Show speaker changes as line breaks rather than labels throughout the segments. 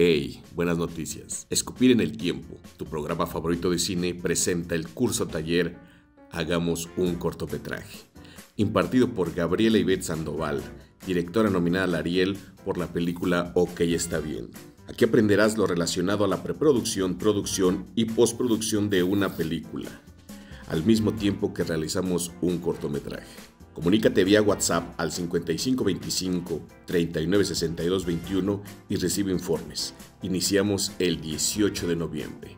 Hey, buenas noticias. Escupir en el tiempo, tu programa favorito de cine, presenta el curso taller Hagamos un cortometraje, impartido por Gabriela Ibet Sandoval, directora nominada al Ariel por la película Ok está bien. Aquí aprenderás lo relacionado a la preproducción, producción y postproducción de una película, al mismo tiempo que realizamos un cortometraje. Comunícate vía WhatsApp al 5525 396221 y recibe informes. Iniciamos el 18 de noviembre.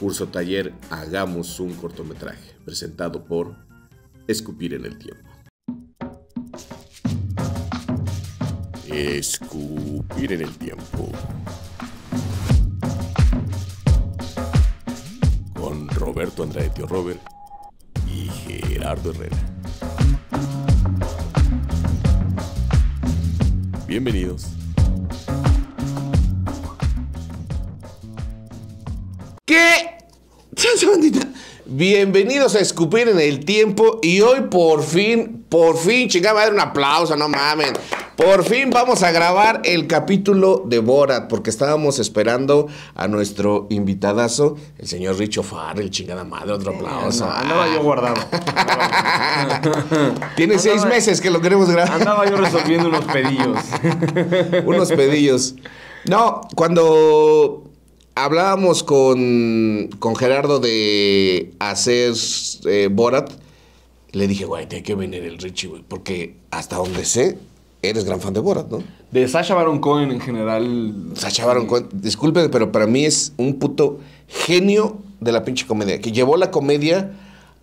Curso taller Hagamos un cortometraje, presentado por Escupir en el tiempo. Escupir en el tiempo. Con Roberto Andrade Tío Robert y Gerardo Herrera. Bienvenidos.
¿Qué? Bienvenidos a Escupir en el Tiempo y hoy por fin, por fin, chingada, va a dar un aplauso, no mamen. Por fin vamos a grabar el capítulo de Borat, porque estábamos esperando a nuestro invitadazo, el señor Richo el chingada madre, otro aplauso. Andaba, yo guardado. Tiene seis meses que lo queremos
grabar. Andaba yo resolviendo unos pedillos.
unos pedillos. No, cuando hablábamos con, con Gerardo de hacer eh, Borat, le dije, güey, tiene que venir el Richie, güey, porque hasta donde sé eres gran fan de Borat, ¿no? De Sacha Baron Cohen en general. Sacha Baron Cohen, disculpen, pero para mí es un puto genio de la pinche comedia, que llevó la comedia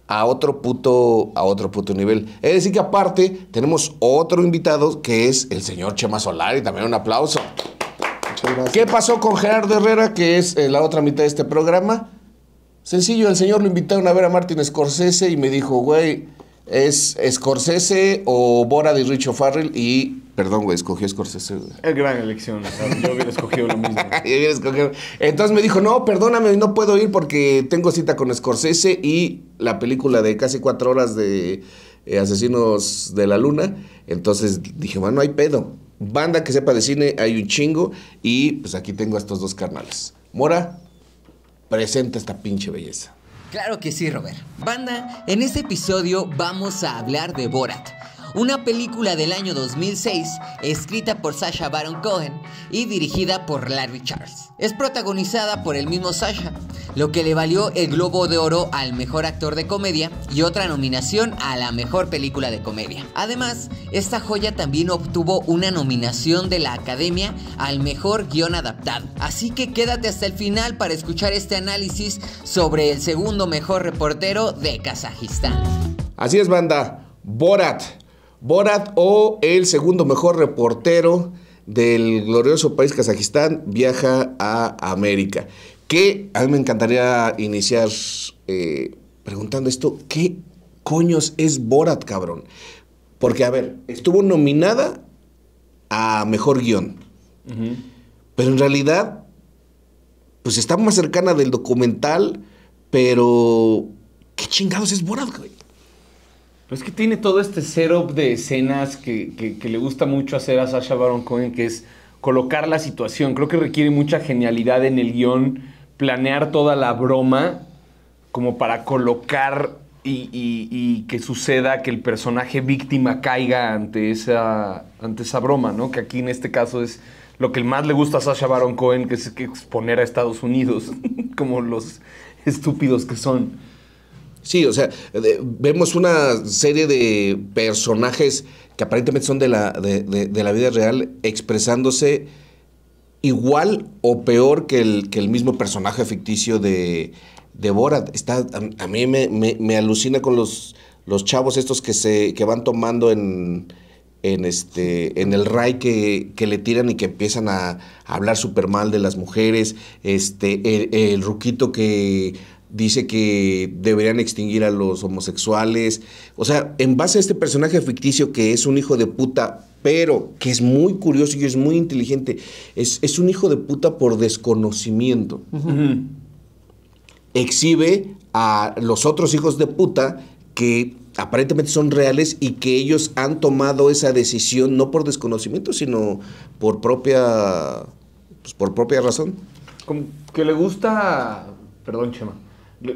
a otro puto, a otro puto nivel. Es decir, que aparte tenemos otro invitado que es el señor Chema Solari, también un aplauso. ¿Qué pasó con Gerardo Herrera, que es eh, la otra mitad de este programa? Sencillo, el señor lo invitaron a ver a Martin Scorsese y me dijo, güey, es Scorsese o Bora de Richo Farrell y... Perdón, güey, escogió Scorsese.
Es gran elección, yo hubiera escogido lo mismo.
Entonces me dijo, no, perdóname, no puedo ir porque tengo cita con Scorsese y la película de casi cuatro horas de eh, Asesinos de la Luna. Entonces dije, bueno, no hay pedo. Banda que sepa de cine, hay un chingo. Y pues aquí tengo a estos dos carnales. Mora, presenta esta pinche belleza.
Claro que sí,
Robert. Banda, en este episodio vamos a hablar de Borat una película del año 2006 escrita por Sasha Baron Cohen y dirigida por Larry Charles. Es protagonizada por el mismo Sasha, lo que le valió el Globo de Oro al Mejor Actor de Comedia y otra nominación a la Mejor Película de Comedia. Además, esta joya también obtuvo una nominación de la Academia al Mejor Guión Adaptado. Así que quédate hasta el final para escuchar este análisis sobre el segundo mejor
reportero de Kazajistán.
Así es, banda. Borat Borat o el segundo mejor reportero del glorioso país Kazajistán viaja a América. Que a mí me encantaría iniciar eh, preguntando esto, ¿qué coños es Borat, cabrón? Porque, a ver, estuvo nominada a Mejor Guión, pero en realidad, pues está más cercana del documental, pero ¿qué chingados es Borat, güey?
es que tiene todo este setup de escenas que, le gusta mucho hacer a Sasha Baron Cohen, que es colocar la situación. Creo que requiere mucha genialidad en el guión, planear toda la broma como para colocar y, que suceda que el personaje víctima caiga ante esa, ante esa broma, ¿no? Que aquí en este caso es lo que más le gusta a Sasha Baron Cohen, que es exponer a Estados Unidos, como los estúpidos que son.
Sí, o sea, vemos una serie de personajes que aparentemente son de la, de, la vida real expresándose igual o peor que el, que el mismo personaje ficticio de, Borat. Está, a, mí me, alucina con los, los chavos estos que, se, que van tomando en, en, este, en el Ray que, le tiran y que empiezan a, hablar súper mal de las mujeres, este, el, el, ruquito que dice que deberían extinguir a los homosexuales. O sea, en base a este personaje ficticio que es un hijo de puta, pero que es muy curioso y es muy inteligente, es, un hijo de puta por desconocimiento. Exhibe a los otros hijos de puta que aparentemente son reales y que ellos han tomado esa decisión no por desconocimiento, sino por propia, pues, por propia
razón. Como que le gusta, perdón Chema,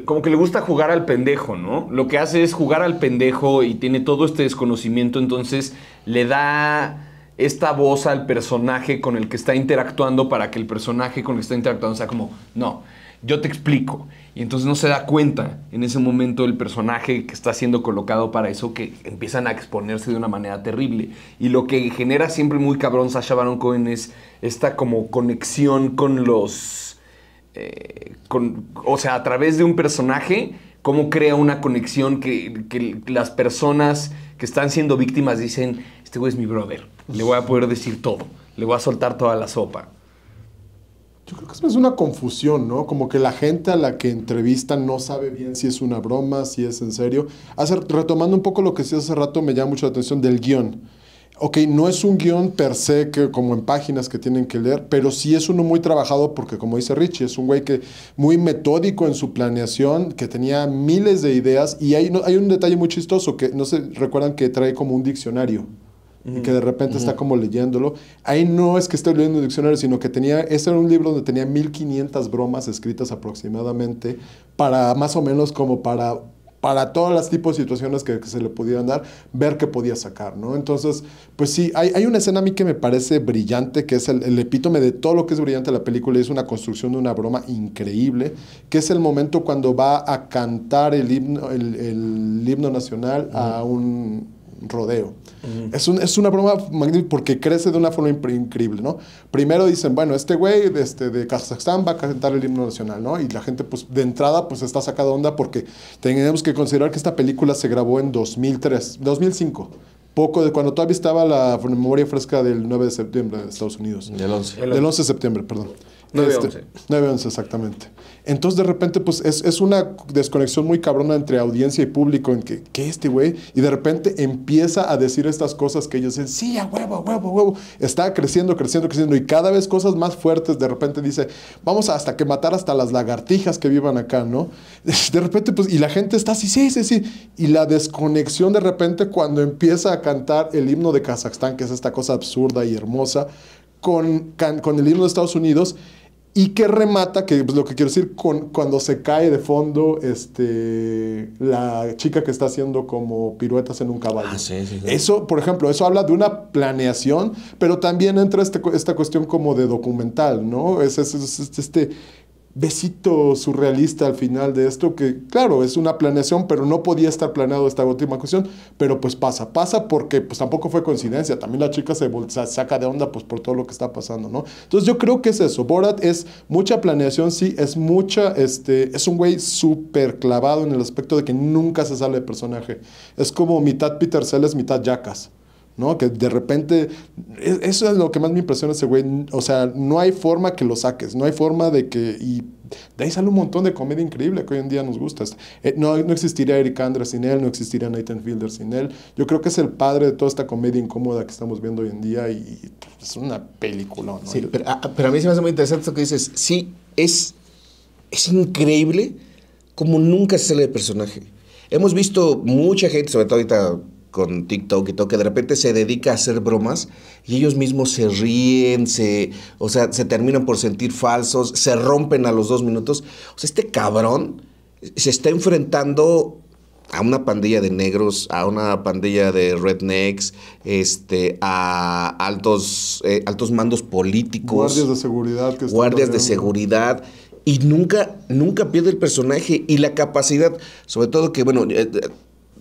como que le gusta jugar al pendejo, ¿no? Lo que hace es jugar al pendejo y tiene todo este desconocimiento, entonces le da esta voz al personaje con el que está interactuando para que el personaje con el que está interactuando sea como, no, yo te explico. Y entonces no se da cuenta en ese momento el personaje que está siendo colocado para eso, que empiezan a exponerse de una manera terrible. Y lo que genera siempre muy cabrón Sasha Baron Cohen es esta como conexión con los eh, o sea, a través de un personaje, cómo crea una conexión que, las personas que están siendo víctimas dicen, este güey es mi brother, le voy a poder decir todo, le voy a soltar toda la sopa.
Yo creo que es una confusión, ¿no? Como que la gente a la que entrevistan no sabe bien si es una broma, si es en serio. retomando un poco lo que decía hace rato me llama mucho la atención del guión ok, no es un guión per se que, como en páginas que tienen que leer, pero sí es uno muy trabajado porque como dice Richie, es un güey que muy metódico en su planeación, que tenía miles de ideas y hay, hay un detalle muy chistoso que no se recuerdan que trae como un diccionario. Y que de repente está como leyéndolo. Ahí no es que esté leyendo un diccionario, sino que tenía, ese era un libro donde tenía 1500 bromas escritas aproximadamente para más o menos como para para todos los tipos de situaciones que, se le pudieran dar, ver qué podía sacar, ¿no? Entonces, pues sí, hay, hay una escena a mí que me parece brillante, que es el, epítome de todo lo que es brillante de la película, y es una construcción de una broma increíble, que es el momento cuando va a cantar el himno, el, himno nacional a un rodeo. es, una broma magnífica porque crece de una forma increíble, ¿no? Primero dicen, bueno, este güey de, este, de Kazajstán va a cantar el himno nacional, ¿no? Y la gente, pues, de entrada, pues, está sacada onda porque tenemos que considerar que esta película se grabó en 2003, 2005 poco de cuando todavía estaba la memoria fresca del 9 de septiembre de Estados Unidos. Del 11. de septiembre, perdón. 9-11. 9-11, este, exactamente. Entonces, de repente, pues es, una desconexión muy cabrona entre audiencia y público, en que, ¿qué este güey? Y de repente empieza a decir estas cosas que ellos dicen, sí, a huevo, huevo, huevo. Está creciendo, creciendo, creciendo, y cada vez cosas más fuertes. De repente dice, vamos hasta que matar hasta las lagartijas que vivan acá, ¿no? De repente, pues, y la gente está así, sí, sí, sí. Y la desconexión de repente cuando empieza a cantar el himno de Kazajstán, que es esta cosa absurda y hermosa, con, con el himno de Estados Unidos, y que remata, que pues, lo que quiero decir, con, cuando se cae de fondo este, la chica que está haciendo como piruetas en un caballo. Ah, eso, por ejemplo, eso habla de una planeación, pero también entra este, esta cuestión como de documental, ¿no? es este besito surrealista al final de esto, que claro, es una planeación, pero no podía estar planeado esta última cuestión, pero pues pasa, pasa porque pues tampoco fue coincidencia, también la chica se, saca de onda pues por todo lo que está pasando, ¿no? Entonces yo creo que es eso, Borat es mucha planeación, sí, es mucha, este, es un güey súper clavado en el aspecto de que nunca se sale de personaje, es como mitad Peter Sellers, mitad Jackass. ¿no? Que de repente, e, eso es lo que más me impresiona ese güey. O sea, no hay forma que lo saques, no hay forma de que... Y de ahí sale un montón de comedia increíble que hoy en día nos gusta. Este, eh, no, no existiría Eric Andre sin él, no existiría Nathan Fielder sin él. Yo creo que es el padre de toda esta comedia incómoda que estamos viendo hoy en día y pues, es una película, Sí, ah, pero a, mí se me hace muy interesante lo que
dices. Sí, es, es increíble como nunca se sale el personaje. Hemos visto mucha gente, sobre todo ahorita con TikTok y todo, que de repente se dedica a hacer bromas y ellos mismos se ríen, se, o sea, se terminan por sentir falsos, se rompen a los dos minutos. O sea, este cabrón se está enfrentando a una pandilla de negros, a una pandilla de rednecks, este, a altos, eh, altos mandos políticos. Guardias de
seguridad. Que guardias de
seguridad. Y nunca, nunca pierde el personaje y la capacidad, sobre todo que, bueno, eh,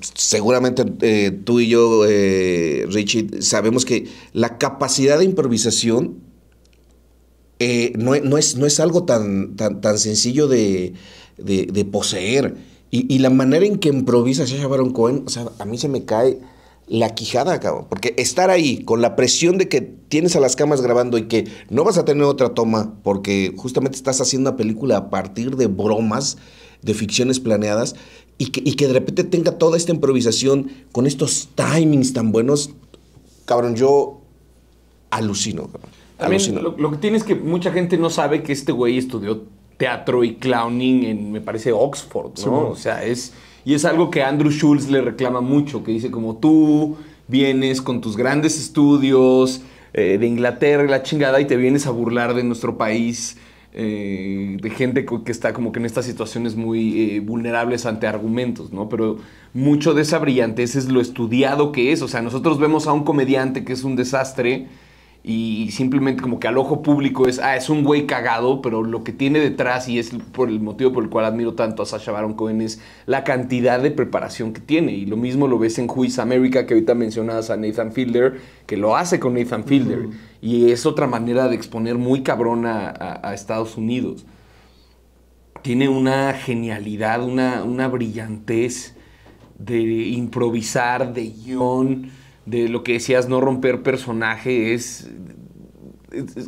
seguramente eh, tú y yo, eh, Richie, sabemos que la capacidad de improvisación eh, no, es, no, es, algo tan, tan, sencillo de, poseer. Y, la manera en que improvisa Sasha Baron Cohen, o sea, a mí se me cae la quijada, cabrón. Porque estar ahí con la presión de que tienes a las camas grabando y que no vas a tener otra toma porque justamente estás haciendo una película a partir de bromas, de ficciones planeadas, y que, de repente tenga toda esta improvisación con estos timings tan buenos, cabrón, yo alucino. También
Lo, que tiene es que mucha gente no sabe que este güey estudió teatro y clowning en, me parece, Oxford, ¿no? O sea, es... Y es algo que Andrew Schulz le reclama mucho, que dice como tú vienes con tus grandes estudios eh, de Inglaterra, la chingada, y te vienes a burlar de nuestro país eh, de gente que está como que en estas situaciones muy eh, vulnerables ante argumentos, ¿no? Pero mucho de esa brillantez es lo estudiado que es. O sea, nosotros vemos a un comediante que es un desastre y simplemente como que al ojo público es, ah, es un güey cagado, pero lo que tiene detrás, y es por el motivo por el cual admiro tanto a Sasha Baron Cohen, es la cantidad de preparación que tiene. Y lo mismo lo ves en Juiz America, que ahorita mencionas a Nathan Fielder, que lo hace con Nathan Fielder. Y es otra manera de exponer muy cabrón a, Estados Unidos. Tiene una genialidad, una, una brillantez de improvisar, de guión de lo que decías, no romper personaje, es,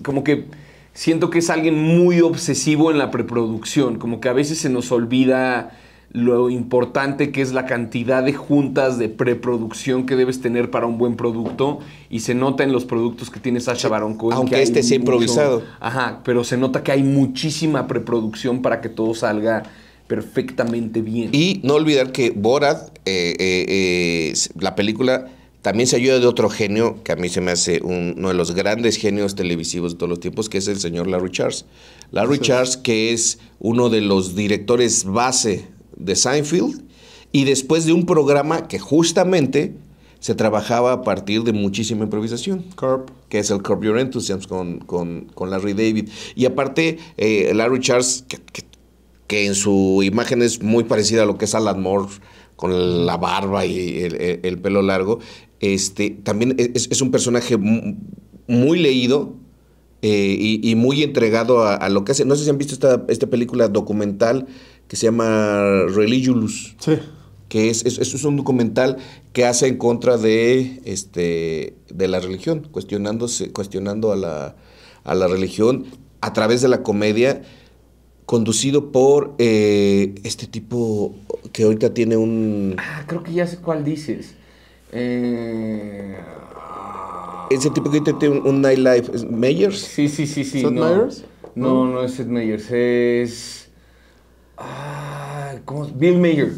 como que siento que es alguien muy obsesivo en la preproducción, como que a veces se nos olvida lo importante que es la cantidad de juntas de preproducción que debes tener para un buen producto y se nota en los productos que tienes a Baron Cohen. Aunque este sea improvisado. Ajá, pero se nota que hay muchísima preproducción para que todo salga perfectamente bien. Y no olvidar
que Borat, eh, eh, eh, la película también se ayuda de otro genio que a mí se me hace uno de los grandes genios televisivos de todos los tiempos, que es el señor Larry Charles. Larry Charles, que es uno de los directores base de Seinfeld, y después de un programa que justamente se trabajaba a partir de muchísima improvisación. Que es el Curb Your Enthusiasm con, Larry David. Y aparte, eh, Larry Charles, que, que, en su imagen es muy parecida a lo que es Alan Moore con la barba y el, pelo largo, este, también es, un personaje muy leído, eh, y, muy entregado a, lo que hace. No sé si han visto esta, película documental que se llama Religious. Sí. Que es, es, es, un documental que hace en contra de, este, de la religión, cuestionándose, cuestionando a la, a la religión a través de la comedia conducido por eh, este tipo que ahorita tiene un... Ah,
creo que ya sé cuál dices. Eh...
Ese tipo que ahorita tiene un, nightlife, ¿Es Sí, sí, sí, sí. ¿Seth no. Meyers? No, no es
Seth Meyers, es... Ah, ¿cómo? Bill Mayer.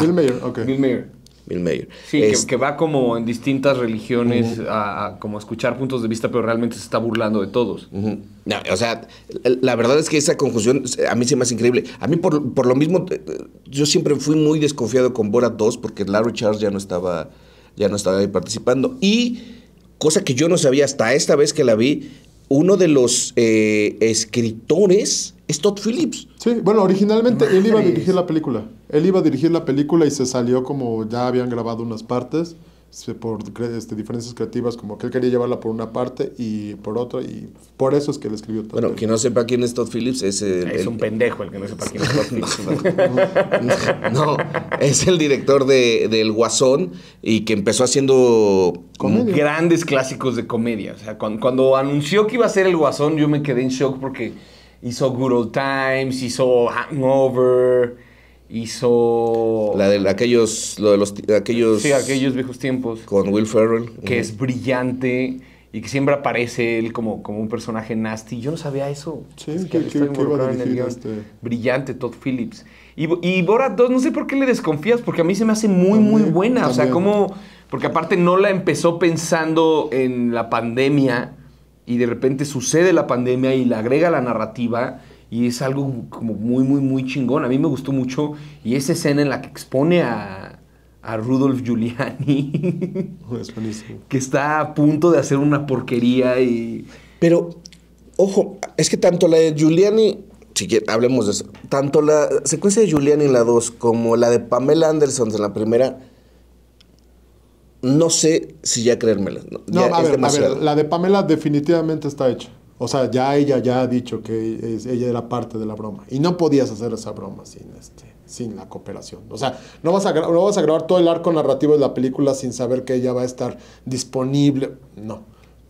Bill Mayer, ok. Bill Mayer. Bill Mayer. Sí, es, que, va como en distintas religiones a, como escuchar puntos de vista, pero realmente se está burlando de todos. o sea, la
verdad es que esa conjunción a mí se me hace increíble. A mí por, lo mismo, eh, yo siempre fui muy desconfiado con Bora 2 porque Larry Charles ya no estaba, ya no estaba ahí participando. Y cosa que yo no sabía hasta esta vez que la vi, uno de los eh, escritores
es Todd Phillips. Sí, bueno, originalmente él iba a dirigir la película. Él iba a dirigir la película y se salió como ya habían grabado unas partes por este, diferencias creativas, como que él quería llevarla por una parte y por otra, y por eso es que él escribió todo. Bueno, quien no sepa quién es Todd Phillips es Es un pendejo el que no sepa quién es Todd Phillips. no,
es el director de, del Guasón y que empezó haciendo grandes clásicos de comedia. O sea, cuando, cuando anunció que iba a ser el Guasón, yo me quedé en shock porque hizo Good Old Times, hizo Hangover Hizo. La de aquellos.
Lo de aquellos. Sí, aquellos viejos tiempos. Con Will Ferrell. Que es
brillante y que siempre aparece él como, como un personaje nasty. Yo no sabía eso. Sí, que, en este. Brillante Todd Phillips. Y, y Borat no sé por qué le desconfías, porque a mí se me hace muy, muy buena. O sea, como... Porque aparte no la empezó pensando en la pandemia y de repente sucede la pandemia y le agrega la narrativa y es algo como muy, muy, muy chingón. A mí me gustó mucho y esa escena en la que expone a, Rudolf Giuliani,
oh,
que está a punto de hacer una porquería y... Pero, ojo, es que tanto la de
Giuliani, si hablemos de eso, tanto la secuencia de Giuliani en la 2 como la de Pamela Anderson en la primera... No sé si ya creérmela. No, a ver, la
de Pamela definitivamente está hecha. O sea, ya ella ya ha dicho que es, ella era parte de la broma. Y no podías hacer esa broma sin, este, sin la cooperación. O sea, no vas, a, grabar todo el arco narrativo de la película sin saber que ella va a estar disponible. No.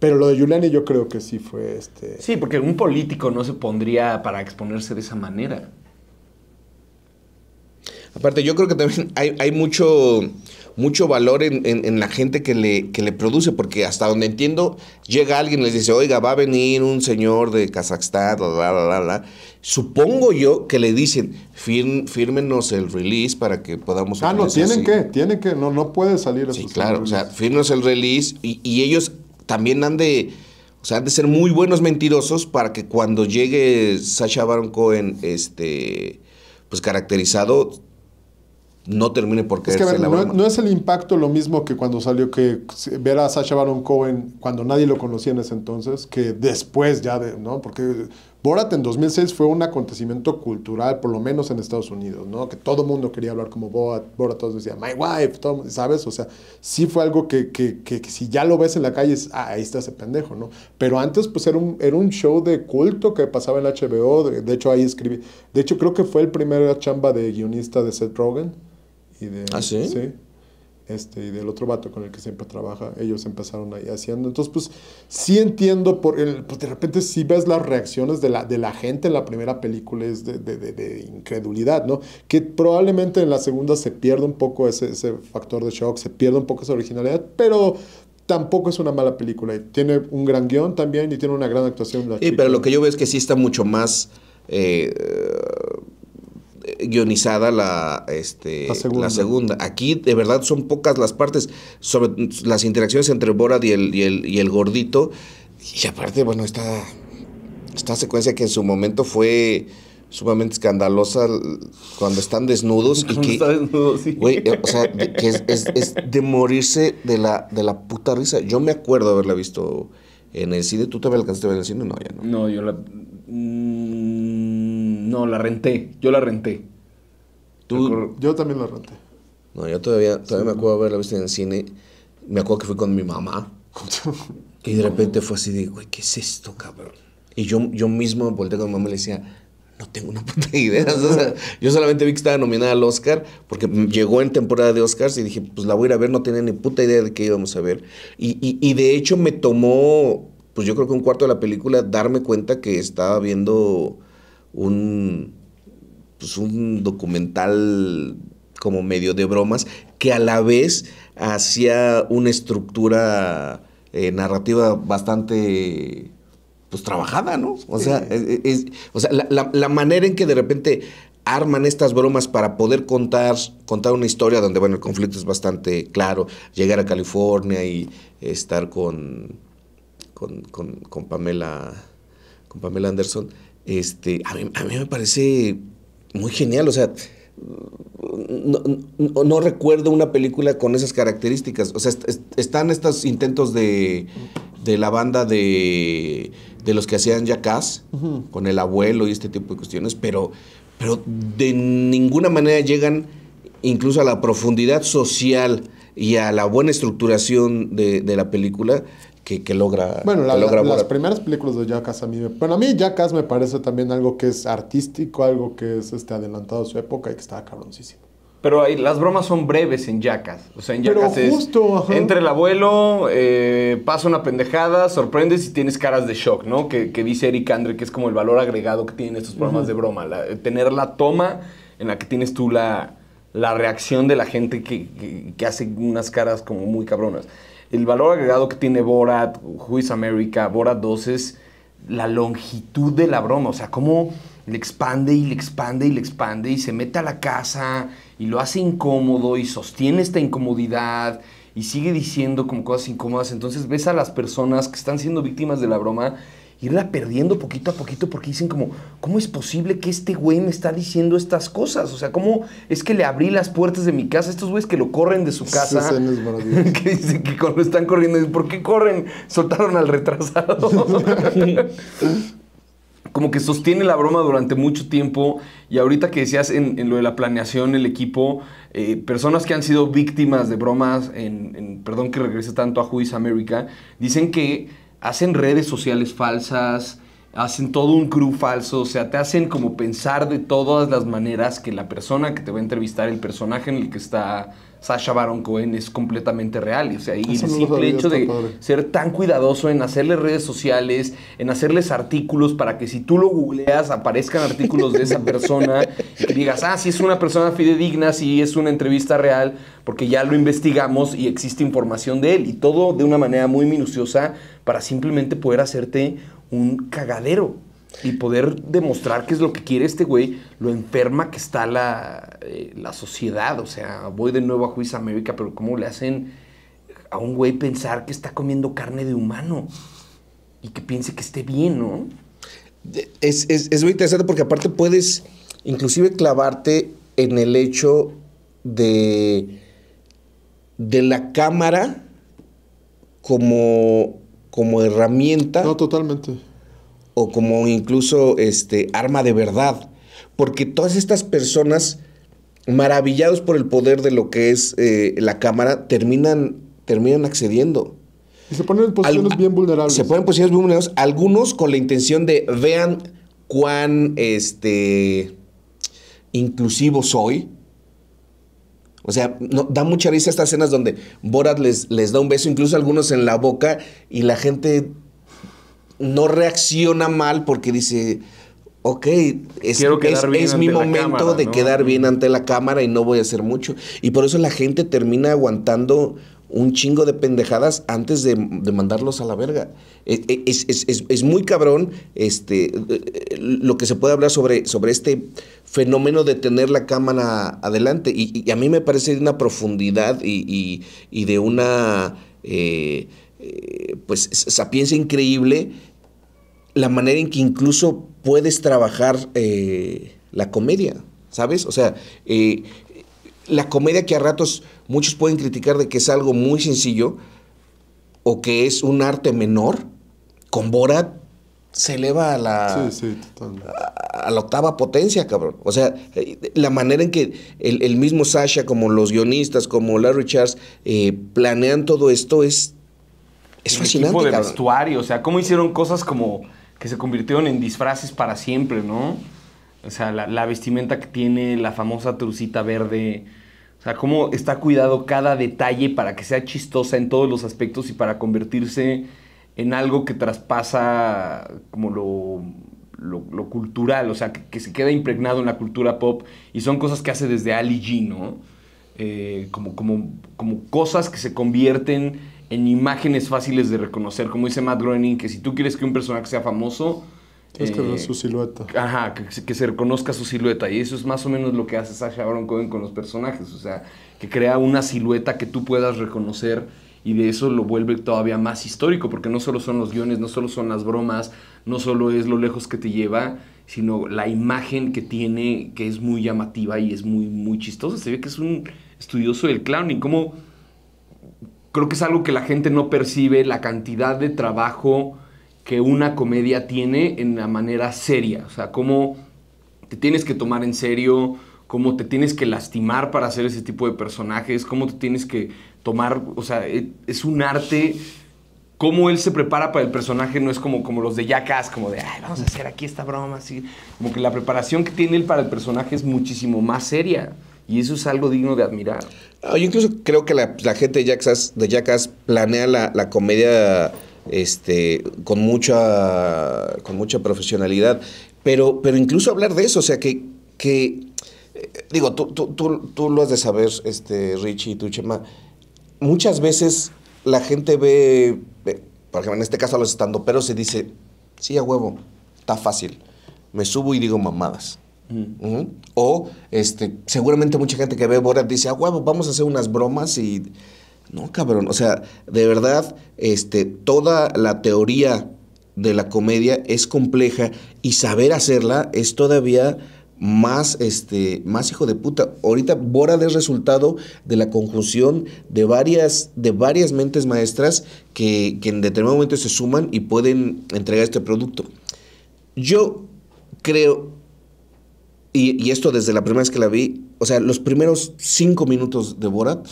Pero lo de Giuliani yo creo que sí fue este... Sí, porque un político no se pondría
para exponerse de esa manera. Aparte, yo creo que también
hay, mucho, mucho valor en, la gente que le, le produce, porque hasta donde entiendo, llega alguien y les dice, oiga, va a venir un señor de Kazajstán, bla, bla, bla, bla. Supongo yo que le dicen, fírmenos el release para que podamos... Ah, no, tienen que,
tienen que, no, no puede salir eso. Sí, claro,
o sea, fírmenos el release y, ellos también han de... de ser muy buenos mentirosos para que cuando llegue Sacha Baron Cohen, este, pues caracterizado, no termine porque es que, no,
es el impacto lo mismo que cuando salió que ver a Sasha Baron Cohen cuando nadie lo conocía en ese entonces que después ya de no porque Borat en 2006 fue un acontecimiento cultural por lo menos en Estados Unidos no que todo el mundo quería hablar como Borat Borat todos decían my wife todo, sabes o sea sí fue algo que, si ya lo ves en la calle ah, ahí está ese pendejo no pero antes pues era un era un show de culto que pasaba en HBO de, de hecho ahí escribí de hecho creo que fue el primer chamba de guionista de Seth Rogen y de... ¿Ah, este, y del otro vato con el que siempre trabaja, ellos empezaron ahí haciendo. Entonces, pues sí entiendo, por el, pues, de repente sí ves las reacciones de la, de la gente en la primera película, es de, de, incredulidad, ¿no? Que probablemente en la segunda se pierde un poco ese, ese factor de shock, se pierde un poco esa originalidad, pero tampoco es una mala película. Tiene un gran guión también y tiene una gran actuación. sí, pero lo que
yo veo es que sí está mucho más... Eh, guionizada la, este, la segunda. Aquí de verdad son pocas las partes, sobre las interacciones entre Borad y el, y el, y el gordito. Y aparte, bueno, esta, esta secuencia que en su momento fue sumamente escandalosa cuando están desnudos cuando y que está eh, o sea que es, de morirse de la de la puta risa yo me acuerdo haberla visto en el cine tú también alcanzaste a ver en el cine no ya
no no yo la mm, no la renté yo la renté yo también la renté.
No, yo todavía, me acuerdo haberla visto en el cine. Me acuerdo que fui con mi mamá. y de repente fue así de, güey, ¿qué es esto, cabrón? Y yo, yo mismo me volteé con mi mamá y le decía, no tengo una puta idea. yo solamente vi que estaba nominada al Oscar porque llegó en temporada de Oscars y dije, pues la voy a ir a ver, no tenía ni puta idea de qué íbamos a ver. y de hecho me tomó, pues yo creo que un cuarto de la película, darme cuenta que estaba viendo un, pues, un documental como medio de bromas, que a la vez hacía una estructura eh, narrativa bastante pues trabajada, ¿no? O sea, la, manera en que de repente arman estas bromas para poder contar, contar una historia donde, bueno, el conflicto es bastante claro, llegar a California y estar con, con, con, con Pamela, con Pamela Anderson, este, a mí, a mí me parece muy genial. O sea, no, recuerdo una película con esas características. O sea, están estos intentos de, de la banda de, de los que hacían Jackass, con el abuelo y este tipo de cuestiones, pero, pero de ninguna manera llegan incluso a la profundidad social y a la buena estructuración de la película que, logra. Bueno, las
primeras películas de Jackass a mí. Bueno, a mí Jackass me parece también algo que es artístico, algo que es este, adelantado a su época y que está cabroncísimo.
Pero hay, las bromas son breves en Jackass. O sea, en Jackass es. Justo, el abuelo, eh, pasa una pendejada, sorprendes y tienes caras de shock, ¿no? Que, dice Eric Andre, que es como el valor agregado que tienen estos programas de broma. tener la toma en la que tienes tú la, la reacción de la gente que hace unas caras como muy cabronas el valor agregado que tiene Borat, Juiz America, Borat 2 es la longitud de la broma. O sea, cómo le expande y le expande y le expande y se mete a la casa y lo hace incómodo y sostiene esta incomodidad y sigue diciendo como cosas incómodas. Entonces ves a las personas que están siendo víctimas de la broma irla perdiendo poquito a poquito porque dicen como, ¿cómo es posible que este güey me está diciendo estas cosas? O sea, ¿cómo es que le abrí las puertas de mi casa? Estos güeyes que lo corren de su casa. que dicen que cuando están corriendo, ¿por qué corren? Soltaron al retrasado. como que sostiene la broma durante mucho tiempo y ahorita que decías en, lo de la planeación, el equipo, eh, personas que han sido víctimas de bromas, en, perdón que regrese tanto a Juiz América, dicen que hacen redes sociales falsas, hacen todo un crew falso, o sea, te hacen como pensar de todas las maneras que la persona que te va a entrevistar, el personaje en el que está Sasha Baron Cohen es completamente real. Y, o sea, el simple hecho de ser tan cuidadoso en hacerle redes sociales, en hacerles artículos para que si tú lo googleas aparezcan artículos de esa persona y que digas, ah, sí es una persona fidedigna, si es una entrevista real, porque ya lo investigamos y existe información de él. Y todo de una manera muy minuciosa para simplemente poder hacerte un cagadero y poder demostrar qué es lo que quiere este güey, lo enferma que está eh, la, sociedad. O sea, voy de nuevo a Juiz América, pero ¿cómo le hacen a un güey pensar que está comiendo carne de humano y que piense que esté bien, ¿no? Es, muy
interesante porque aparte puedes inclusive clavarte en el hecho de, de la cámara como, como herramienta. No, totalmente o como incluso este, arma de verdad, porque todas estas personas, maravillados por el poder de lo que es eh, la cámara, terminan, terminan accediendo. Y se ponen en posiciones bien vulnerables. Se ponen en posiciones bien vulnerables, algunos con la intención de vean cuán este, inclusivo soy. O sea, da mucha risa estas escenas donde Borat les, les da un beso, incluso algunos en la boca, y la gente no reacciona mal porque dice, ok, es, mi momento de quedar bien ante la cámara y no voy a hacer mucho. Y por eso la gente termina aguantando un chingo de pendejadas antes de, mandarlos a la verga. E, e, es, es, muy cabrón este, eh, lo que se puede hablar sobre, sobre este fenómeno de tener la cámara adelante. Y, a mí me parece de una profundidad y, y, de una... Eh, eh, pues sapiencia increíble la manera en que incluso puedes trabajar eh, la comedia, ¿sabes? O sea, eh, la comedia que a ratos muchos pueden criticar de que es algo muy sencillo o que es un arte menor, con Borat se eleva a la, sí, sí, a, a la octava potencia, cabrón. O sea, la manera en que el, mismo Sasha, como los guionistas, como Larry Charles, eh, planean todo esto es, es fascinante.
Tipo de vestuario, o sea, cómo hicieron cosas como se convirtieron en disfraces para siempre, ¿no? O sea, la, vestimenta que tiene, la famosa trucita verde. O sea, cómo está cuidado cada detalle para que sea chistosa en todos los aspectos y para convertirse en algo que traspasa como lo, lo, cultural, o sea, que, se queda impregnado en la cultura pop y son cosas que hace desde Ali G, ¿no? Eh, como, como, como cosas que se convierten en imágenes fáciles de reconocer, como dice Matt Groening, que si tú quieres que un personaje sea famoso... Es que eh, su silueta. Ajá, que, que, se reconozca su silueta. Y eso es más o menos lo que hace Sasha Baron Cohen con los personajes. O sea, que crea una silueta que tú puedas reconocer y de eso lo vuelve todavía más histórico, porque no solo son los guiones, no solo son las bromas, no solo es lo lejos que te lleva, sino la imagen que tiene, que es muy llamativa y es muy, muy chistosa. Se ve que es un estudioso del clowning. ¿Cómo, creo que es algo que la gente no percibe, la cantidad de trabajo que una comedia tiene en la manera seria. O sea, cómo te tienes que tomar en serio, cómo te tienes que lastimar para hacer ese tipo de personajes, cómo te tienes que tomar, o sea, e, es un arte. Cómo él se prepara para el personaje no es como, como los de Jackass, como de, ay, vamos a hacer aquí esta broma, así. Como que la preparación que tiene él para el personaje es muchísimo más seria. Y eso es algo digno de admirar.
Ah, yo incluso creo que la, gente de Jackass, de planea la, comedia este, con, mucha, con mucha profesionalidad. Pero, pero incluso hablar de eso, o sea, que, que eh, digo, tú, lo has de saber, este, Richie y tú, Chema, muchas veces la gente ve, por ejemplo, en este caso a los estandoperos se dice, sí, a huevo, está fácil, me subo y digo mamadas. O este, seguramente mucha gente que ve Borat dice, ah, vamos a hacer unas bromas y... No, cabrón, o sea, de verdad, este, toda la teoría de la comedia es compleja y saber hacerla es todavía más, este, más hijo de puta. Ahorita Borat es resultado de la conjunción de varias, de varias mentes maestras que, que en determinado momento se suman y pueden entregar este producto. Yo creo, y, esto desde la primera vez que la vi, o sea, los primeros cinco minutos de Borat,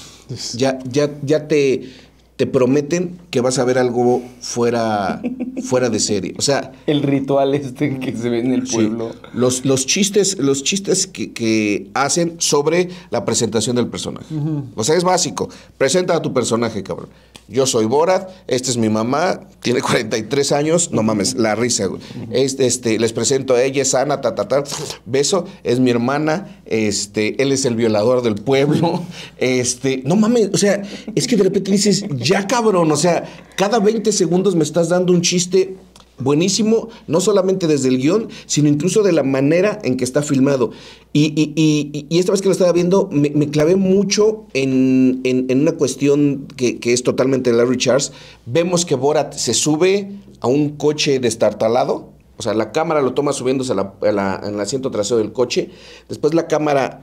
ya, ya, ya te te prometen que vas a ver algo fuera, fuera de serie. O sea.
El ritual este que se ve en
el pueblo. los, los chistes, los chistes que, hacen sobre la presentación del personaje. O sea, es básico. Presenta a tu personaje, cabrón. Yo soy Borat, esta es mi mamá, tiene 43 años, no mames, la risa, este, este, les presento a ella, es Ana, ta, ta, ta, beso, es mi hermana, este, él es el violador del pueblo, este, no mames, o sea, es que de repente dices, ya cabrón, o sea, cada 20 segundos me estás dando un chiste buenísimo, no solamente desde el guión, sino incluso de la manera en que está filmado. Y, esta vez que lo estaba viendo, me, clavé mucho en, una cuestión que, es totalmente Larry Charles. Vemos que Borat se sube a un coche destartalado, o sea, la cámara lo toma subiéndose al en el asiento trasero del coche, después la cámara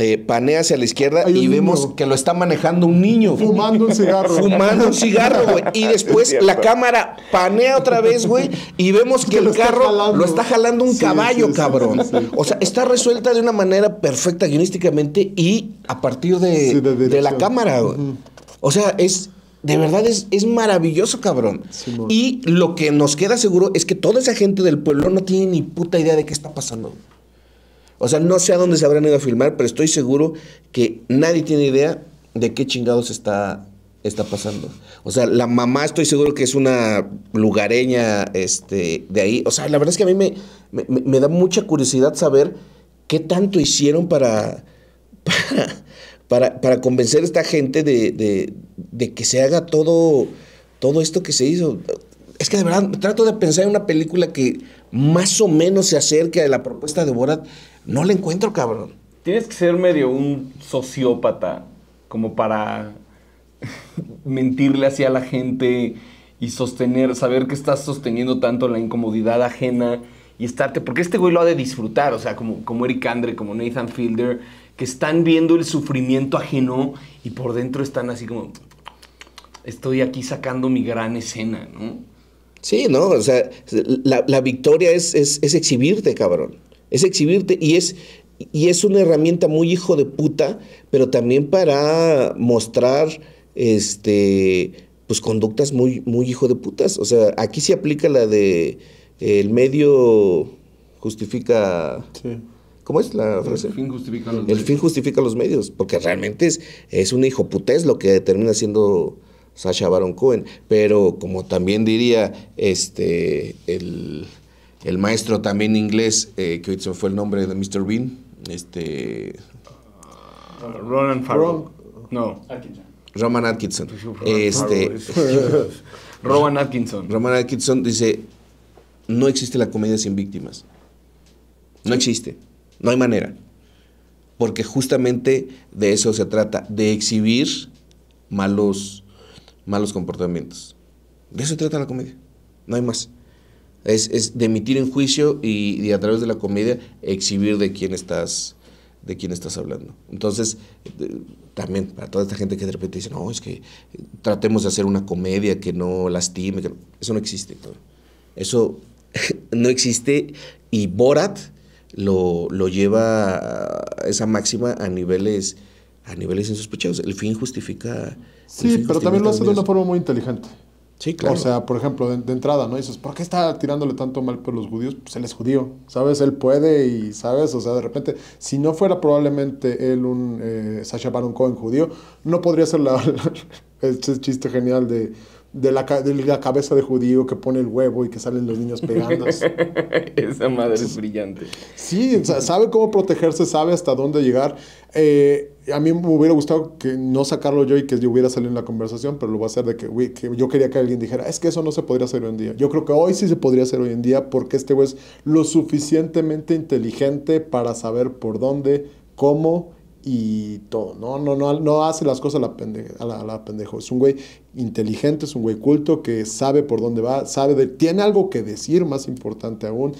eh, panea hacia la izquierda y vemos que lo está manejando un niño. Fumando un cigarro. Fumando un cigarro, güey. Y después la cámara panea otra vez, güey, y vemos que, el carro lo está jalando un caballo, cabrón. o sea, está resuelta de una manera perfecta guionísticamente y a partir de, la cámara, güey. O sea, es, de verdad es, es maravilloso, cabrón. y lo que nos queda seguro es que toda esa gente del pueblo no tiene ni puta idea de qué está pasando. O sea, no sé a dónde se habrán ido a filmar, pero estoy seguro que nadie tiene idea de qué chingados está, está pasando. O sea, la mamá estoy seguro que es una lugareña este, de ahí. O sea, la verdad es que a mí me, me, da mucha curiosidad saber qué tanto hicieron para, para, para, convencer a esta gente de, de, de, que se haga todo, todo esto que se hizo. Es que de verdad trato de pensar en una película que más o menos se acerque a la propuesta
de Borat no
le encuentro, cabrón.
Tienes que ser medio un sociópata como para mentirle así a la gente y sostener, saber que estás sosteniendo tanto la incomodidad ajena y estarte, porque este güey lo ha de disfrutar, o sea, como, como Eric Andre, como Nathan Fielder, que están viendo el sufrimiento ajeno y por dentro están así como, estoy aquí sacando mi gran escena, ¿no?
Sí, no, o sea, la, victoria es, es, es exhibirte, cabrón. Es exhibirte y es, y es una herramienta muy hijo de puta, pero también para mostrar este pues conductas muy, muy hijo de putas. O sea, aquí se aplica la de el medio justifica. ¿Cómo es la frase?
El fin justifica los medios.
El fin justifica los medios, porque realmente es, es hijo putés lo que termina siendo Sasha Baron Cohen. Pero como también diría este el el maestro también inglés, eh, que hoy se fue el nombre de Mr. Bean, este...
Ronan
No.
Roman Atkinson. Este, Roman Atkinson. Roman Atkinson dice, no existe la comedia sin víctimas. No existe. No hay manera. Porque justamente de eso se trata, de exhibir malos, malos comportamientos. De eso se trata la comedia. No hay más. Es, es de emitir en juicio y, a través de la comedia exhibir de quién estás, de quién estás hablando. Entonces, también para toda esta gente que de repente dice, no, es que tratemos de hacer una comedia que no lastime, eso no existe. Eso no existe y Borat lo, lleva a esa máxima a niveles, a niveles insospechados. El fin justifica... Sí, pero también lo hace de una forma
muy inteligente. Sí, O sea, por ejemplo, de, entrada, ¿no? Dices, ¿por qué está tirándole tanto mal por los judíos? Pues él es judío, ¿sabes? Él puede y, ¿sabes? O sea, de repente, si no fuera probablemente él un eh, Sacha Baron Cohen judío, no podría ser el chiste genial de de la, de la cabeza de judío que pone el huevo y que salen los niños pegando
Esa madre es brillante.
Sí, sabe cómo protegerse, sabe hasta dónde llegar. Eh, a mí me hubiera gustado que no sacarlo yo y que yo hubiera salido en la conversación, pero lo voy a hacer de que, que, yo quería que alguien dijera, es que eso no se podría hacer hoy en día. Yo creo que hoy sí se podría hacer hoy en día porque este güey es lo suficientemente inteligente para saber por dónde, cómo y todo. No, no, no, no hace las cosas a la, pendejo, la, pendejo. Es un güey inteligente, es un güey culto que sabe por dónde va, sabe de, tiene algo que decir, más importante aún,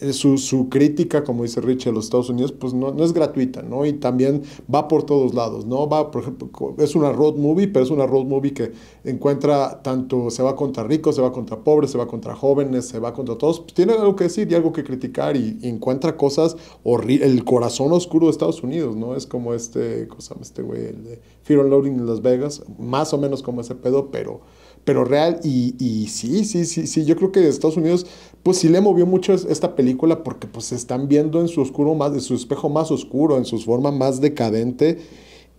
eh, su, su, crítica, como dice Richie, a los Estados Unidos, pues no, es gratuita, ¿no? Y también va por todos lados, ¿no? Va, por ejemplo, es una road movie, pero es una road movie que encuentra tanto, se va contra ricos, se va contra pobres, se va contra jóvenes, se va contra todos, pues tiene algo que decir y algo que criticar y, encuentra cosas horribles, el corazón oscuro de Estados Unidos, ¿no? Es como este, ¿cómo este güey? El de Fear Unloading en Las Vegas, más o menos como ese pedo, pero pero real, y, sí, sí, sí, sí, yo creo que Estados Unidos, pues sí le movió mucho esta película porque pues se están viendo en su oscuro más, en su espejo más oscuro, en su forma más decadente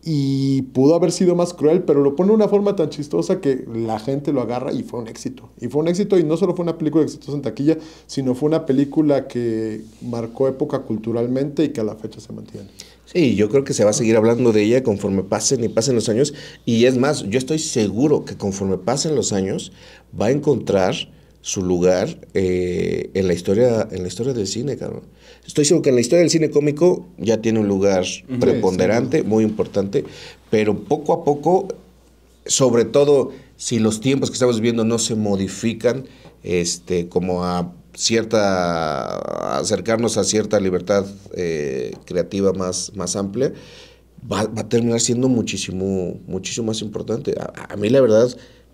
y pudo haber sido más cruel, pero lo pone de una forma tan chistosa que la gente lo agarra y fue un éxito. Y fue un éxito y no solo fue una película exitosa en taquilla, sino fue una película que marcó época culturalmente y que a la fecha se mantiene.
Sí, yo creo que se va a seguir hablando de ella conforme pasen y pasen los años. Y es más, yo estoy seguro que conforme pasen los años va a encontrar su lugar eh, en, la historia, en la historia del cine, cabrón. Estoy seguro que en la historia del cine cómico ya tiene un lugar preponderante, muy importante, pero poco a poco, sobre todo si los tiempos que estamos viviendo no se modifican, este, como a cierta acercarnos a cierta libertad eh, creativa más, más amplia, va, a terminar siendo muchísimo, muchísimo más importante. A, mí la verdad,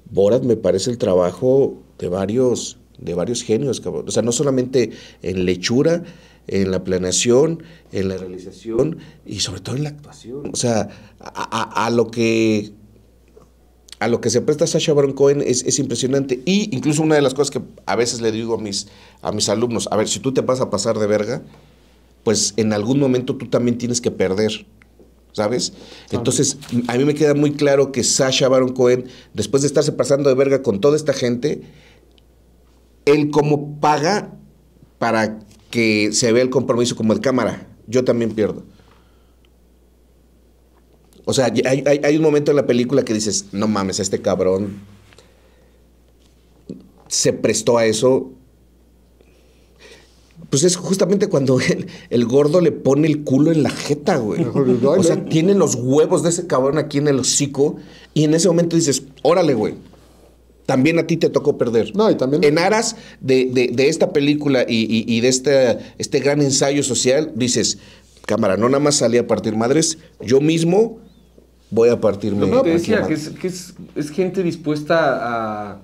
Borat me parece el trabajo de varios, de varios genios, cabrón. O sea, no solamente en lechura, en la planeación, en la realización y sobre todo en la actuación. O sea, a, a lo que a lo que se presta Sasha Baron Cohen es, impresionante. Y incluso una de las cosas que a veces le digo a mis, a mis alumnos, a ver, si tú te vas a pasar de verga, pues en algún momento tú también tienes que perder. ¿Sabes? Entonces, a mí me queda muy claro que Sasha Baron Cohen, después de estarse pasando de verga con toda esta gente, él como paga para que se vea el compromiso como el cámara. Yo también pierdo. O sea, hay, un momento en la película que dices, no mames, este cabrón se prestó a eso pues es justamente cuando el, gordo le pone el culo en la jeta, güey. O sea, tiene los huevos de ese cabrón aquí en el hocico. Y en ese momento dices, órale, güey. También a ti te tocó perder. No, y también. En aras de, esta película y, de este, este gran ensayo social, dices, cámara, no nada más salí a partir madres, yo mismo voy a partirme. te decía, que,
es, gente dispuesta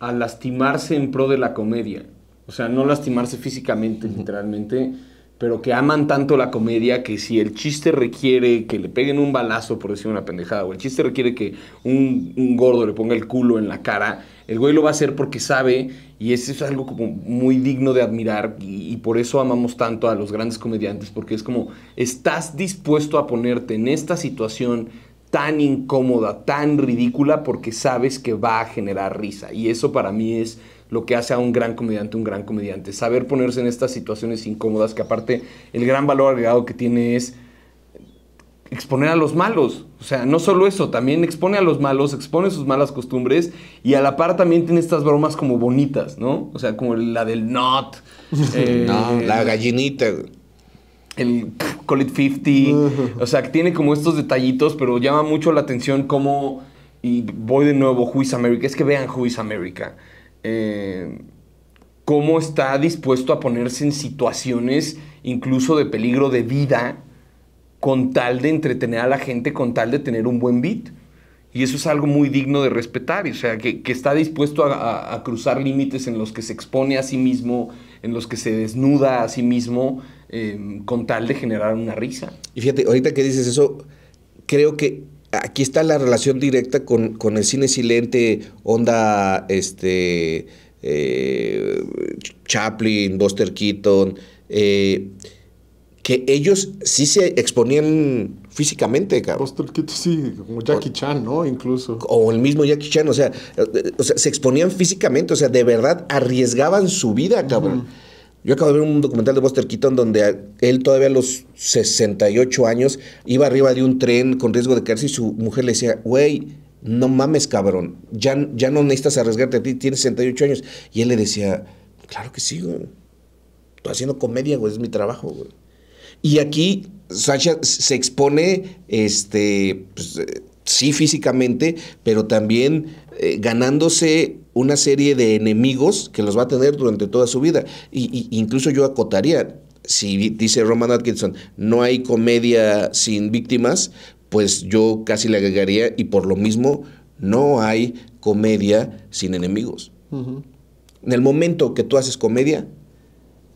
a, lastimarse en pro de la comedia. O sea, no lastimarse físicamente, literalmente, pero que aman tanto la comedia que si el chiste requiere que le peguen un balazo, por decir una pendejada, o el chiste requiere que un, gordo le ponga el culo en la cara, el güey lo va a hacer porque sabe y eso es algo como muy digno de admirar y, por eso amamos tanto a los grandes comediantes, porque es como, estás dispuesto a ponerte en esta situación tan incómoda, tan ridícula, porque sabes que va a generar risa. Y eso para mí es lo que hace a un gran comediante un gran comediante. Saber ponerse en estas situaciones incómodas, que aparte el gran valor agregado que tiene es exponer a los malos. O sea, no solo eso, también expone a los malos, expone sus malas costumbres y a la par también tiene estas bromas como bonitas, ¿no? O sea, como la del not. Eh, la gallinita el Call It 50. O sea, que tiene como estos detallitos, pero llama mucho la atención cómo. Y voy de nuevo, Who is America. Es que vean Who is America. Eh, cómo está dispuesto a ponerse en situaciones incluso de peligro de vida con tal de entretener a la gente, con tal de tener un buen beat. Y eso es algo muy digno de respetar, o sea, que, está dispuesto a cruzar límites en los que se expone a sí mismo, en los que se desnuda a sí mismo, Em, con tal de generar una risa. Y fíjate, ahorita que dices eso, creo que aquí
está la relación directa con, el cine silente, onda, este, eh, Chaplin, Buster Keaton, eh, que ellos sí se exponían físicamente, cabrón. Buster Keaton, sí, como Jackie Chan, ¿no? Incluso. O el mismo Jackie Chan, eh, o sea, se exponían físicamente, o sea, de verdad arriesgaban su vida, cabrón. Yo acabo de ver un documental de Buster Keaton donde él todavía a los 68 años iba arriba de un tren con riesgo de caerse y su mujer le decía, güey, no mames, cabrón, ya, ya no necesitas arriesgarte a ti, tienes 68 años. Y él le decía, claro que sí, güey. Estoy haciendo comedia, güey, es mi trabajo, güey. Y aquí Sánchez se expone, este, pues, sí físicamente, pero también eh, ganándose una serie de enemigos que los va a tener durante toda su vida. Y, incluso yo acotaría, si dice Roman Atkinson, no hay comedia sin víctimas, pues yo casi le agregaría y por lo mismo no hay comedia sin enemigos. En el momento que tú haces comedia,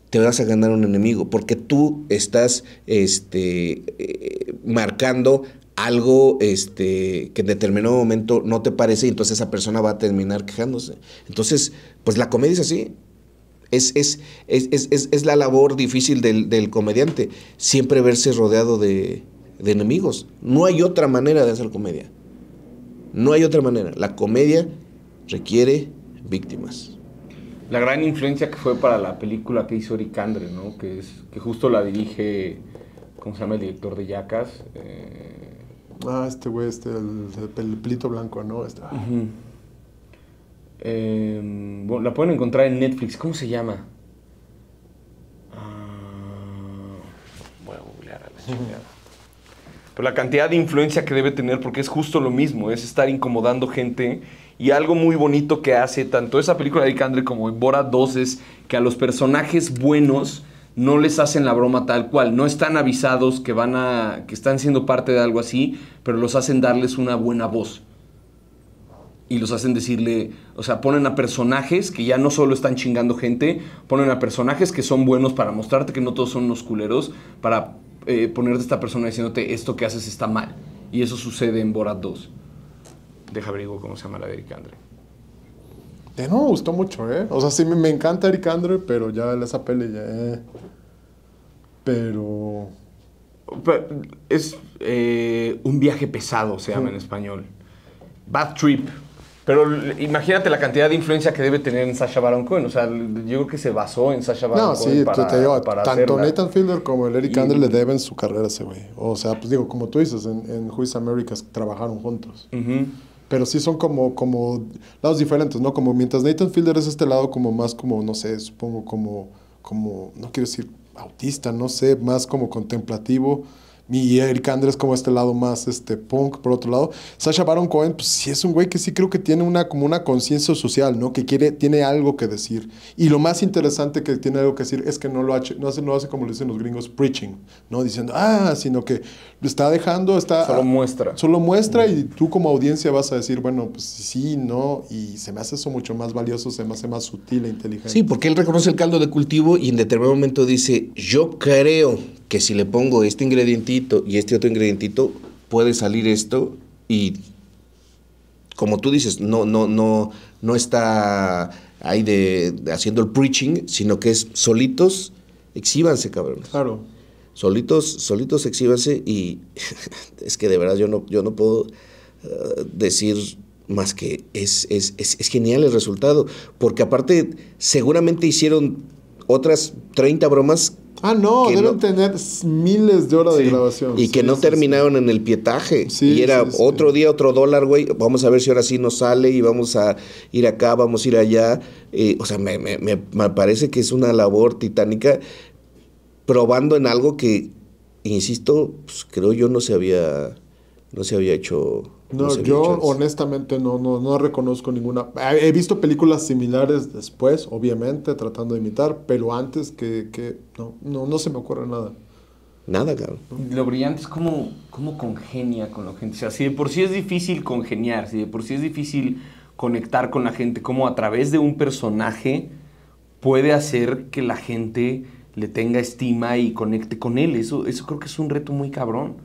te vas a ganar un enemigo, porque tú estás este, eh, marcando algo este, que en determinado momento no te parece y entonces esa persona va a terminar quejándose. Entonces, pues la comedia es así. Es, es, la labor difícil del, comediante, siempre verse rodeado de, enemigos. No hay otra manera de hacer comedia.
No hay otra manera. La comedia requiere víctimas la gran influencia que fue para la película que hizo Eric Andre, ¿no? Que, es, que justo la dirige, ¿cómo se llama el director de Yacas? Eh,
ah, este güey, este, el, pelito blanco, ¿no? Este, ah". em,
bueno, la pueden encontrar en Netflix, ¿cómo se llama? Ah. voy a googlear a la Pero la cantidad de influencia que debe tener, porque es justo lo mismo, es estar incomodando gente. Y algo muy bonito que hace tanto esa película de Candre como Bora 2 es que a los personajes buenos no les hacen la broma tal cual, no están avisados que van a que están siendo parte de algo así, pero los hacen darles una buena voz. Y los hacen decirle, o sea, ponen a personajes que ya no solo están chingando gente, ponen a personajes que son buenos para mostrarte que no todos son unos culeros, para eh, ponerte esta persona diciéndote esto que haces está mal. Y eso sucede en Borat 2. Deja abrigo cómo se llama la de Eric Andre.
Este, no me gustó mucho, ¿eh? O sea, sí, me, encanta Eric Andre, pero ya esa peli ya... Eh. Pero...
Es eh, un viaje pesado, se llama en español. Bad Trip. Pero imagínate la cantidad de influencia que debe tener en Sasha Baron Cohen. O sea, yo creo que se basó en Sasha Baron Cohen. No, sí, te digo, tanto Nathan
Fielder como el Eric Andre le deben su carrera a ese güey. O sea, pues digo, como tú dices, en, en Americas trabajaron juntos pero sí son como, como lados diferentes, ¿no? Como mientras Nathan Fielder es este lado como más como, no sé, supongo como, como no quiero decir autista, no sé, más como contemplativo y Eric Andrés como este lado más este punk por otro lado. Sasha Baron Cohen pues sí es un güey que sí creo que tiene una como una conciencia social, ¿no? Que quiere tiene algo que decir. Y lo más interesante que tiene algo que decir es que no lo hace no hace, hace como lo dicen los gringos preaching, ¿no? Diciendo, "Ah", sino que lo está dejando, está solo muestra. Solo muestra y tú como audiencia vas a decir, bueno, pues sí, no y se me hace eso mucho más valioso, se me hace más sutil e inteligente. Sí, porque él
reconoce el caldo de cultivo y en determinado momento dice, "Yo creo que si le pongo este ingredientito y este otro ingredientito, puede salir esto y como tú dices, no, no, no, no está ahí de, haciendo el preaching, sino que es solitos, exhíbanse, cabrón. Claro. Solitos, solitos exhíbanse y es que de verdad yo no, yo no puedo eh, decir más que es, es, es genial el resultado, porque aparte seguramente hicieron otras 30 bromas Ah, no, deben tener
miles de horas de grabación.
Y que no terminaron en el pietaje. y era otro día, otro dólar, güey. Vamos a ver si ahora sí nos sale y vamos a ir acá, vamos a ir allá. Eh, o sea, me, me, parece que es una labor titánica probando en algo que, insisto, pues, creo yo no se había, no se había hecho
no, yo honestamente no, no, reconozco ninguna. He visto películas similares después, obviamente, tratando de imitar, pero antes que, no, no, se me ocurre nada. Nada, cabrón.
Lo brillante es cómo, congenia con la gente. O sea, si de por sí es difícil congeniar, si de por sí es difícil conectar con la gente, cómo a través de un personaje puede hacer que la gente le tenga estima y conecte con él. Eso, eso creo que es un reto muy cabrón.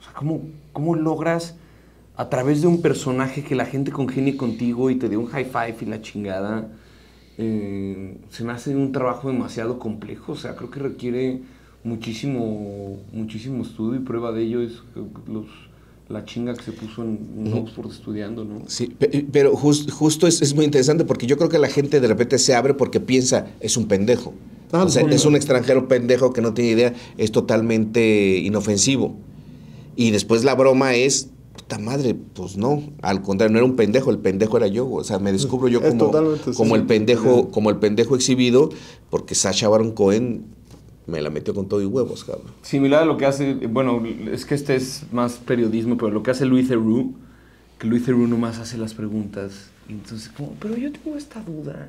O sea, ¿cómo, cómo logras a través de un personaje que la gente congenie contigo y te dé un high five y la chingada, eh, se me hace un trabajo demasiado complejo. O sea, creo que requiere muchísimo, muchísimo estudio y prueba de ello es la chinga que se puso en, Oxford estudiando, ¿no? Sí, eh, pero justo es, muy interesante porque yo creo que la
gente de repente se abre porque piensa, es un pendejo. Ah, es un extranjero pendejo que no tiene idea, es totalmente inofensivo. Y después la broma es puta madre, pues no, al contrario, no era un pendejo, el pendejo era yo, o sea, me descubro yo como, como el pendejo, como el pendejo exhibido, porque Sasha Baron Cohen me la metió con todo
y huevos, cabrón. Similar a lo que hace, bueno, es que este es más periodismo, pero lo que hace Luis Theroux, que Luis Theroux nomás hace las preguntas, entonces como, pero yo tengo esta duda,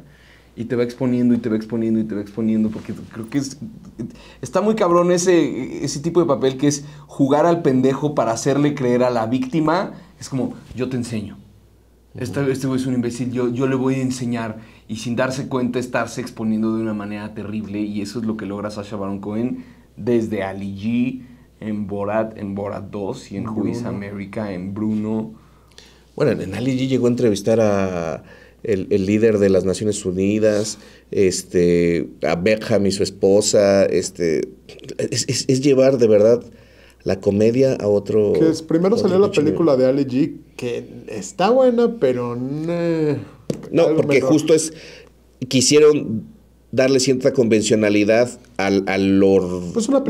y te va exponiendo y te va exponiendo y te va exponiendo, porque creo que es, está muy cabrón ese, ese tipo de papel que es jugar al pendejo para hacerle creer a la víctima. Es como, yo te enseño. Este, güey es un imbécil, yo, yo le voy a enseñar. Y sin darse cuenta, estarse exponiendo de una manera terrible. Y eso es lo que logra Sasha Baron Cohen desde Ali G, en Borat, en Borat 2, y en Juiz America, en Bruno.
Bueno, en Ali G llegó a entrevistar a el, líder de las Naciones Unidas, este, a Beckham y su esposa, este, es, llevar de verdad la comedia a otro... Que es, primero salió la película
de Ali G, que está buena, pero... no. no, porque justo es,
quisieron darle cierta convencionalidad al, a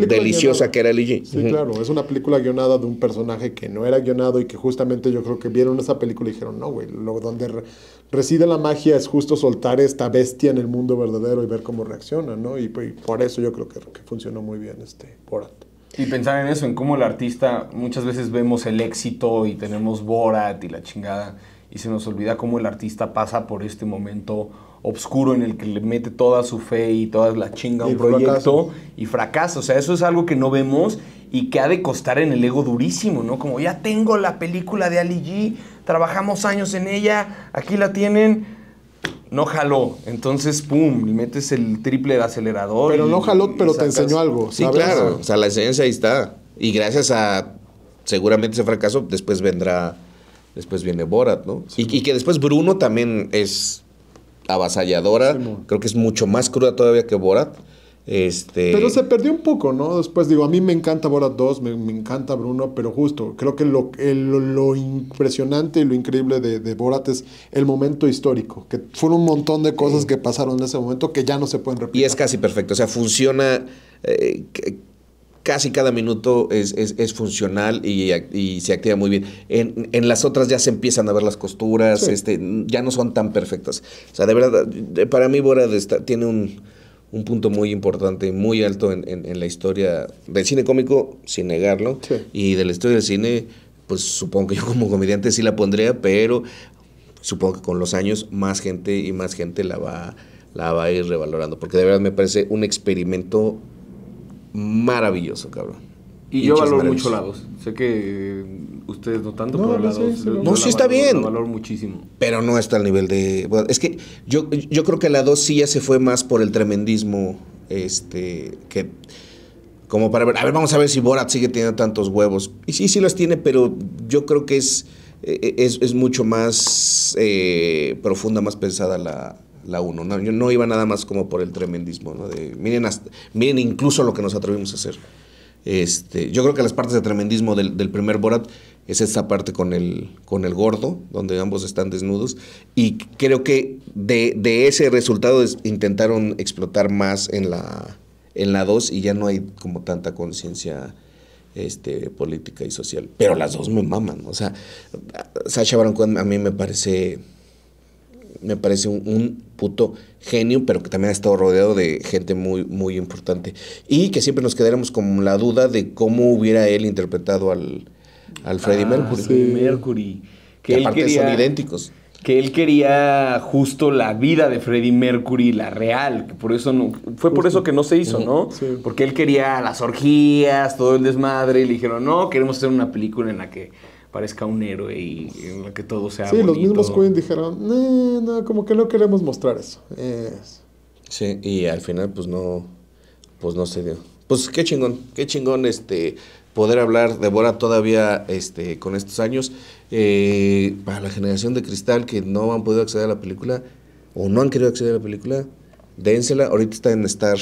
deliciosa que era Ligi. Sí, claro,
es una película guionada de un personaje que no era guionado y que justamente yo creo que vieron esa película y dijeron, no, güey, donde reside la magia es justo soltar esta bestia en el mundo verdadero y ver cómo reacciona, ¿no? Pues, y, por eso yo creo que, que funcionó muy bien este Borat.
Y pensar en eso, en cómo el artista, muchas veces vemos el éxito y tenemos Borat y la chingada, y se nos olvida cómo el artista pasa por este momento obscuro en el que le mete toda su fe y toda la chinga a un proyecto y fracasa. O sea, eso es algo que no vemos y que ha de costar en el ego durísimo, ¿no? Como ya tengo la película de Ali G, trabajamos años en ella, aquí la tienen. No jaló, entonces pum, metes el triple de acelerador. Pero no jaló, pero te enseñó algo. Sí, claro,
o sea, la esencia ahí está. Y gracias a seguramente ese fracaso, después vendrá, después viene Borat, ¿no? y que después Bruno también es avasalladora. Creo que es mucho más cruda todavía que Borat. Este... Pero se
perdió un poco, ¿no? Después digo, a mí me encanta Borat 2, me, encanta Bruno, pero justo, creo que lo, lo impresionante y lo increíble de, de, Borat es el momento histórico, que fueron un montón de cosas que pasaron en ese momento que ya no se pueden repetir.
Y es casi perfecto, o sea, funciona... Eh, casi cada minuto es, es, funcional y, y, se activa muy bien. En, las otras ya se empiezan a ver las costuras, este, ya no son tan perfectas. O sea, de verdad, para mí Bora tiene un, punto muy importante, muy alto en, en, la historia del cine cómico, sin negarlo, y de la historia del cine, pues supongo que yo como comediante sí la pondría, pero supongo que con los años más gente y más gente la va la va a ir revalorando, porque de verdad me parece un experimento maravilloso, cabrón. Y, yo valoro mucho la
2. Sé que eh, ustedes no tanto, no, pero la 2. No, sí está bien. La valoro muchísimo.
Pero no está al nivel de. es que yo, yo creo que la 2 sí ya se fue más por el tremendismo. Este. que como para ver, a ver, vamos a ver si Borat sigue teniendo tantos huevos. Y sí, sí los tiene, pero yo creo que es, eh, eh, es, mucho más profunda, más pensada la, la 1. No, iba nada más como por el tremendismo, ¿no? miren, incluso lo que nos atrevimos a hacer. Este, yo creo que las partes de tremendismo del, primer Borat es esta parte con el, con el gordo, donde ambos están desnudos, y creo que de, ese resultado intentaron explotar más en la, en la 2 y ya no hay como tanta conciencia este, política y social. Pero las dos me maman, o sea, Sacha Baron a mí me parece me parece un, puto genio, pero que también ha estado rodeado de gente muy, muy importante. Y que siempre nos quedaremos con la duda de cómo hubiera él interpretado al, al Freddie ah, Mercury.
Que, él aparte quería, son idénticos. Que él quería justo la vida de Freddie Mercury, la real. por eso no, fue por eso que no se hizo, ¿no? Porque él quería las orgías, todo el desmadre. Y le dijeron, no, queremos hacer una película en la que parezca un héroe y en que todo sea Sí, los mismos Queen
dijeron, no, no, como que no queremos mostrar eso.
Sí, y al final pues no, pues no se dio. Pues qué chingón, qué chingón este poder hablar de Bora todavía este, con estos años. Eh, para la generación de cristal que no han podido acceder a la película o no han querido acceder a la película, dénsela. Ahorita está en Star,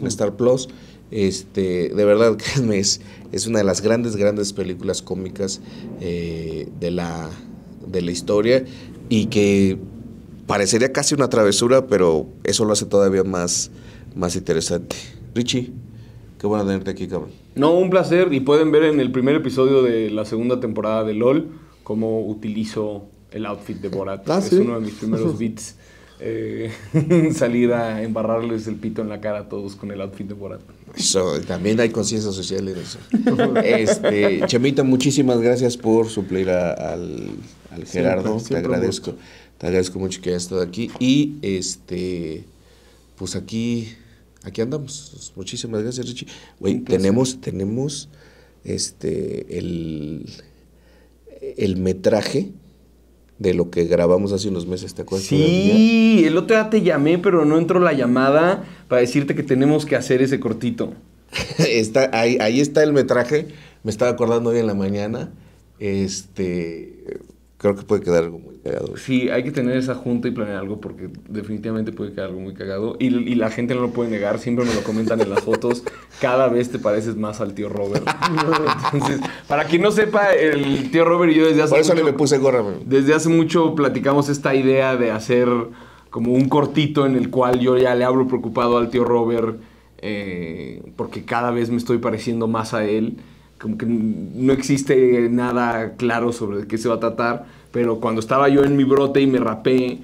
en Star Plus. Este, de verdad créanme, es, es una de las grandes, grandes películas cómicas eh, de, la, de la historia y que parecería casi una travesura, pero eso lo hace todavía más, más interesante. Richie, qué bueno tenerte aquí, cabrón.
No, un placer. Y pueden ver en el primer episodio de la segunda temporada de LOL cómo utilizo el outfit de Borat. Ah, es uno de mis primeros beats. Eh, salir a embarrarles el pito en la cara a todos con el outfit de Borat
también hay conciencia social en eso.
Este,
Chemita, muchísimas gracias por suplir al, Gerardo. te agradezco. Te agradezco mucho que hayas estado aquí. Y este, pues aquí, aquí andamos. Muchísimas gracias, Richie. tenemos, tenemos este el, el metraje de lo que grabamos hace unos meses, ¿te Sí,
el otro día te llamé, pero no entró la llamada para decirte que tenemos que hacer ese cortito. está, ahí, está el metraje. Me estaba acordando hoy en la mañana. Este,
creo que puede quedar algo muy cagado.
Sí, hay que tener esa junta y planear algo porque definitivamente puede quedar algo muy cagado. Y, la gente no lo puede negar, siempre me lo comentan en las fotos. Cada vez te pareces más al tío Robert. para quien no sepa, el tío Robert y yo desde hace Por eso le puse gorra. Desde hace mucho platicamos esta idea de hacer como un cortito en el cual yo ya le hablo preocupado al tío Robert eh, porque cada vez me estoy pareciendo más a él. Como que no existe nada claro sobre qué se va a tratar, pero cuando estaba yo en mi brote y me rapé,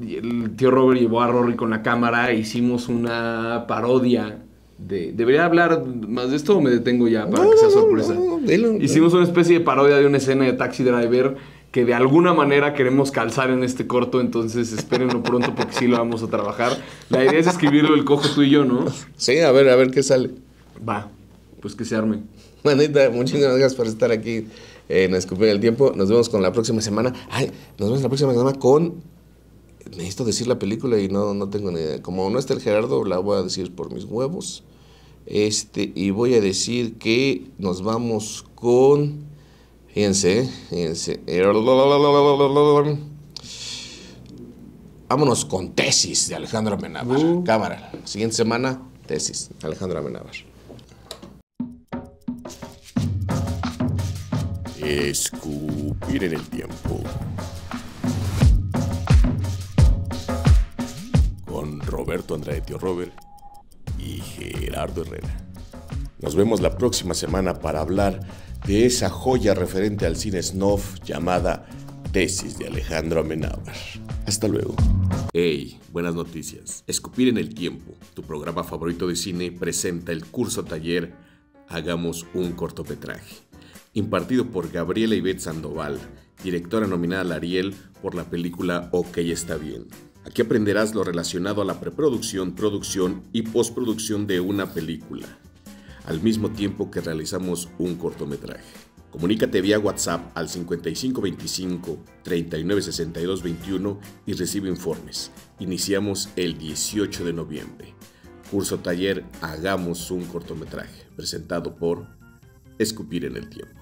el tío Robert llevó a Rory con la cámara e hicimos una parodia de, ¿Debería hablar más de esto o me detengo ya para que sea sorpresa? No, no, hicimos una especie de parodia de una escena de Taxi Driver que de alguna manera queremos calzar en este corto, entonces espérenlo pronto porque sí lo vamos a trabajar. La idea es escribirlo el cojo tú y yo, ¿no? Sí, a ver, a ver qué sale. Va,
pues que se arme. Manita, muchísimas gracias por estar aquí en Escupir el Tiempo. Nos vemos con la próxima semana. Ay, nos vemos la próxima semana con... Necesito decir la película y no, no tengo ni idea. Como no está el Gerardo, la voy a decir por mis huevos. Este, y voy a decir que nos vamos con... Fíjense, fíjense. Vámonos con tesis
de Alejandro Amenábar. Uh. Cámara. Siguiente semana, tesis. Alejandro Amenábar. Escupir en el tiempo. Con Roberto Andrade Tío Robert y Gerardo Herrera. Nos vemos la próxima semana para hablar de esa joya referente al cine snuff llamada Tesis de Alejandro Amenábar. Hasta luego. Hey, buenas noticias. Escupir en el tiempo, tu programa favorito de cine, presenta el curso taller Hagamos un cortometraje, impartido por Gabriela Ivette Sandoval, directora nominada al Ariel por la película Ok está bien. Aquí aprenderás lo relacionado a la preproducción, producción y postproducción de una película al mismo tiempo que realizamos un cortometraje. Comunícate vía WhatsApp al 5525 396221 y recibe informes. Iniciamos el 18 de noviembre. Curso taller Hagamos un cortometraje, presentado por Escupir en el Tiempo.